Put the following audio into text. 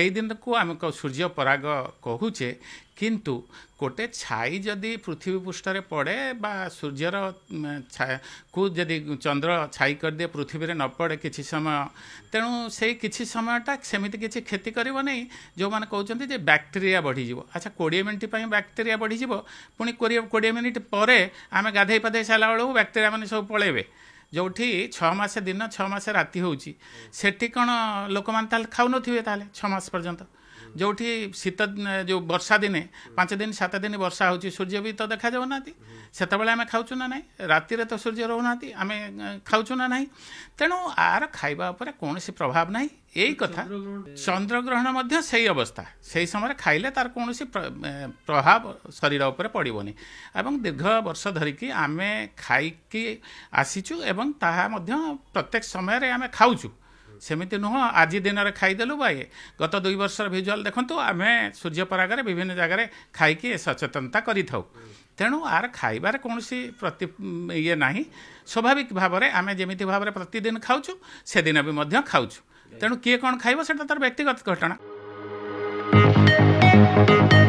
ସେଇ ଦିନକୁ ଆମେ ସୂର୍ଯ୍ୟ ପରାଗ କହୁଛେ କିନ୍ତୁ ଗୋଟେ ଛାଇ ଯଦି ପୃଥିବୀ ପୃଷ୍ଠରେ ପଡ଼େ ବା ସୂର୍ଯ୍ୟର ଛାକୁ ଯଦି ଚନ୍ଦ୍ର ଛାଇ କରିଦିଏ ପୃଥିବୀରେ ନ ପଡ଼େ କିଛି ସମୟ ତେଣୁ ସେଇ କିଛି ସମୟଟା ସେମିତି କିଛି କ୍ଷତି କରିବ ନାହିଁ ଯେଉଁମାନେ କହୁଛନ୍ତି ଯେ ବ୍ୟାକ୍ଟେରିଆ ବଢ଼ିଯିବ ଆଚ୍ଛା କୋଡ଼ିଏ ମିନିଟ୍ ପାଇଁ ବ୍ୟାକ୍ଟେରିଆ ବଢ଼ିଯିବ ପୁଣି କୋଡ଼ିଏ କୋଡ଼ିଏ ମିନିଟ୍ ପରେ ଆମେ ଗାଧୋଇ ପାଧେଇ ସାରିଲା ବେଳକୁ ବ୍ୟାକ୍ଟେରିଆ ମାନେ ସବୁ ପଳେଇବେ ଯେଉଁଠି ଛଅ ମାସ ଦିନ ଛଅ ମାସ ରାତି ହେଉଛି ସେଠି କ'ଣ ଲୋକମାନେ ତାହେଲେ ଖାଉନଥିବେ ତାହେଲେ ଛଅ ମାସ ପର୍ଯ୍ୟନ୍ତ ଯେଉଁଠି ଶୀତ ଯେଉଁ ବର୍ଷା ଦିନେ ପାଞ୍ଚ ଦିନ ସାତ ଦିନ ବର୍ଷା ହେଉଛି ସୂର୍ଯ୍ୟ ବି ତ ଦେଖାଯାଉ ନାହାନ୍ତି ସେତେବେଳେ ଆମେ ଖାଉଛୁ ନା ନାହିଁ ରାତିରେ ତ ସୂର୍ଯ୍ୟ ରହୁନାହାନ୍ତି ଆମେ ଖାଉଛୁ ନା ନାହିଁ ତେଣୁ ଆର ଖାଇବା ଉପରେ କୌଣସି ପ୍ରଭାବ ନାହିଁ ଏଇ କଥା ଚନ୍ଦ୍ରଗ୍ରହଣ ମଧ୍ୟ ସେଇ ଅବସ୍ଥା ସେଇ ସମୟରେ ଖାଇଲେ ତା'ର କୌଣସି ପ୍ରଭାବ ଶରୀର ଉପରେ ପଡ଼ିବନି ଏବଂ ଦୀର୍ଘ ବର୍ଷ ଧରିକି ଆମେ ଖାଇକି ଆସିଛୁ ଏବଂ ତାହା ମଧ୍ୟ ପ୍ରତ୍ୟେକ ସମୟରେ ଆମେ ଖାଉଛୁ ସେମିତି ନୁହଁ ଆଜି ଦିନରେ ଖାଇଦେଲୁ ବା ଇଏ ଗତ ଦୁଇ ବର୍ଷର ଭିଜୁଆଲ୍ ଦେଖନ୍ତୁ ଆମେ ସୂର୍ଯ୍ୟପରାଗରେ ବିଭିନ୍ନ ଜାଗାରେ ଖାଇକି ସଚେତନତା କରିଥାଉ ତେଣୁ ଆର ଖାଇବାରେ କୌଣସି ପ୍ରତି ଇଏ ନାହିଁ ସ୍ୱାଭାବିକ ଭାବରେ ଆମେ ଯେମିତି ଭାବରେ ପ୍ରତିଦିନ ଖାଉଛୁ ସେଦିନ ବି ମଧ୍ୟ ଖାଉଛୁ ତେଣୁ କିଏ କ'ଣ ଖାଇବ ସେଇଟା ତା'ର ବ୍ୟକ୍ତିଗତ ଘଟଣା